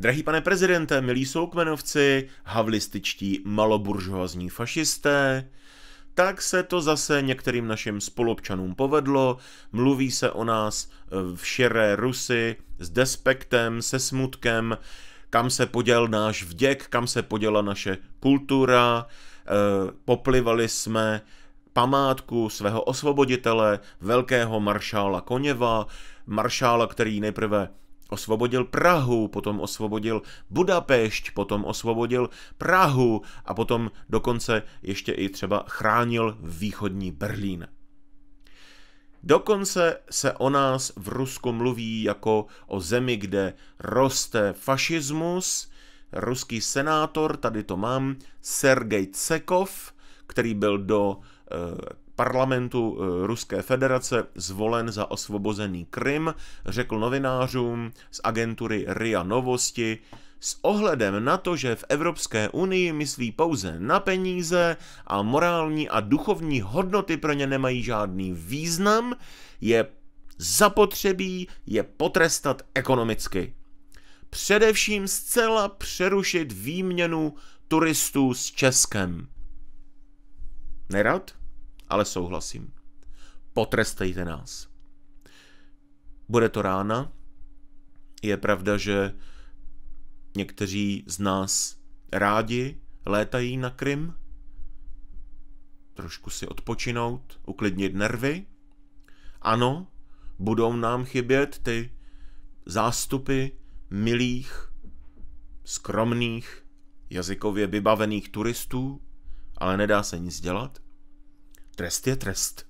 Drahý pane prezidente, milí soukmenovci, havlističtí maloburžoazní fašisté, tak se to zase některým našim spolupčanům povedlo, mluví se o nás v širé Rusy s despektem, se smutkem, kam se poděl náš vděk, kam se poděla naše kultura, eh, poplivali jsme památku svého osvoboditele, velkého maršála Koněva, maršála, který nejprve osvobodil Prahu, potom osvobodil Budapešť, potom osvobodil Prahu a potom dokonce ještě i třeba chránil východní Berlín. Dokonce se o nás v Rusku mluví jako o zemi, kde roste fašismus. Ruský senátor, tady to mám, Sergej Cekov, který byl do eh, parlamentu eh, Ruské federace zvolen za osvobozený Krym, řekl novinářům z agentury RIA Novosti, s ohledem na to, že v Evropské unii myslí pouze na peníze a morální a duchovní hodnoty pro ně nemají žádný význam, je zapotřebí je potrestat ekonomicky. Především zcela přerušit výměnu turistů s Českem. Nerad? ale souhlasím. Potrestejte nás. Bude to rána. Je pravda, že někteří z nás rádi létají na Krym, trošku si odpočinout, uklidnit nervy. Ano, budou nám chybět ty zástupy milých, skromných, jazykově vybavených turistů, ale nedá se nic dělat. Тресте трест.